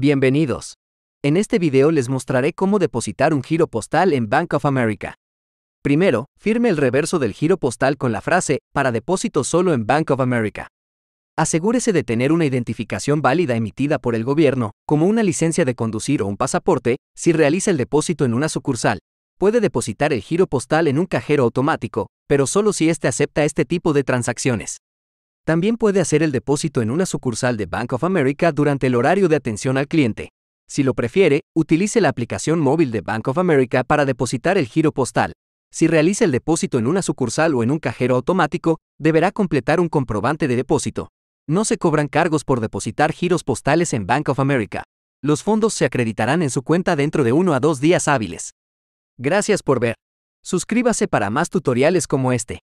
Bienvenidos. En este video les mostraré cómo depositar un giro postal en Bank of America. Primero, firme el reverso del giro postal con la frase para depósito solo en Bank of America. Asegúrese de tener una identificación válida emitida por el gobierno, como una licencia de conducir o un pasaporte, si realiza el depósito en una sucursal. Puede depositar el giro postal en un cajero automático, pero solo si éste acepta este tipo de transacciones. También puede hacer el depósito en una sucursal de Bank of America durante el horario de atención al cliente. Si lo prefiere, utilice la aplicación móvil de Bank of America para depositar el giro postal. Si realiza el depósito en una sucursal o en un cajero automático, deberá completar un comprobante de depósito. No se cobran cargos por depositar giros postales en Bank of America. Los fondos se acreditarán en su cuenta dentro de uno a dos días hábiles. Gracias por ver. Suscríbase para más tutoriales como este.